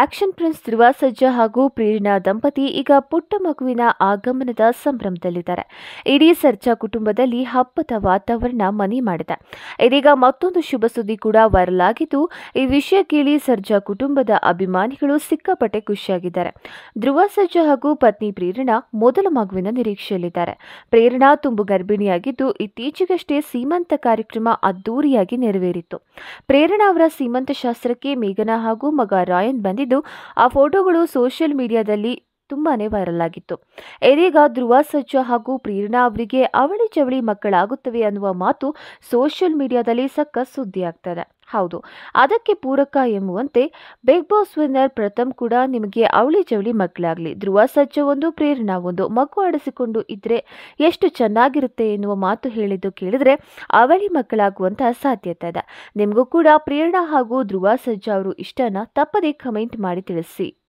action prince ಧ್ರುವ ಸಜ್ಜಾ ಹಾಗೂ ಪ್ರೇರಣಾ ದಂಪತಿ ಈಗ ಪುಟ್ಟ ಮಗುವಿನ ಆಗಮನದ ಸಂಭ್ರಮದಲ್ಲಿದ್ದಾರೆ ಇಡೀ ಸರ್ಜಾ ಕುಟುಂಬದಲ್ಲಿ ಹಬ್ಬದ ವಾತಾವರಣ ಮನೆ ಮಾಡಿದೆ ಇದೀಗ ಮತ್ತೊಂದು ಶುಭ ಸುದ್ದಿ ಕೂಡ ವೈರಲ್ ಆಗಿದ್ದು ಈ ವಿಷಯ ಕೇಳಿ ಸರ್ಜಾ ಕುಟುಂಬದ ಅಭಿಮಾನಿಗಳು ಸಿಕ್ಕಾಪಟ್ಟೆ ಖುಷಿಯಾಗಿದ್ದಾರೆ ಧ್ರುವ ಸಜ್ಜಾ ಹಾಗೂ ಪತ್ನಿ ಪ್ರೇರಣಾ ಮೊದಲ ಮಗುವಿನ ನಿರೀಕ್ಷೆಯಲ್ಲಿದ್ದಾರೆ ಪ್ರೇರಣಾ ತುಂಬು ಗರ್ಭಿಣಿಯಾಗಿದ್ದು ಇತ್ತೀಚೆಗಷ್ಟೇ ಸೀಮಂತ ಕಾರ್ಯಕ್ರಮ ಅದ್ದೂರಿಯಾಗಿ ನೆರವೇರಿತು ಪ್ರೇರಣಾ ಅವರ ಸೀಮಂತ ಶಾಸ್ತ್ರಕ್ಕೆ ಮೇಘನಾ ಹಾಗೂ ಮಗ ರಾಯನ್ ಬಂದಿದ್ದ ಬಂದಿದ್ದು ಆ ಫೋಟೋಗಳು ಸೋಷಿಯಲ್ ಮೀಡಿಯಾದಲ್ಲಿ ತುಂಬಾನೇ ವೈರಲ್ ಆಗಿತ್ತು ಇದೀಗ ಧ್ರುವ ಸಜ್ಜ ಹಾಗೂ ಪ್ರೇರಣಾ ಅವರಿಗೆ ಅವಳಿ ಚವಳಿ ಮಕ್ಕಳಾಗುತ್ತವೆ ಅನ್ನುವ ಮಾತು ಸೋಷಿಯಲ್ ಮೀಡಿಯಾದಲ್ಲಿ ಸಕ್ಕ ಸುದ್ದಿ ಆಗ್ತದೆ ಹೌದು ಅದಕ್ಕೆ ಪೂರಕ ಎಂಬುವಂತೆ ಬಿಗ್ ಬಾಸ್ ವಿನ್ನರ್ ಪ್ರಥಮ್ ಕೂಡ ನಿಮಗೆ ಅವಳಿ ಜವಳಿ ಮಕ್ಕಳಾಗಲಿ ಧ್ರುವ ಸಜ್ಜ ಒಂದು ಪ್ರೇರಣಾ ಒಂದು ಮಗು ಆಡಿಸಿಕೊಂಡು ಇದ್ರೆ ಎಷ್ಟು ಚೆನ್ನಾಗಿರುತ್ತೆ ಎನ್ನುವ ಮಾತು ಹೇಳಿದ್ದು ಕೇಳಿದ್ರೆ ಅವಳಿ ಮಕ್ಕಳಾಗುವಂತಹ ಸಾಧ್ಯತೆ ಇದೆ ನಿಮಗೂ ಕೂಡ ಪ್ರೇರಣಾ ಹಾಗೂ ಧ್ರುವ ಸಜ್ಜ ಅವರು ಇಷ್ಟನ ತಪ್ಪದೇ ಕಮೆಂಟ್ ಮಾಡಿ ತಿಳಿಸಿ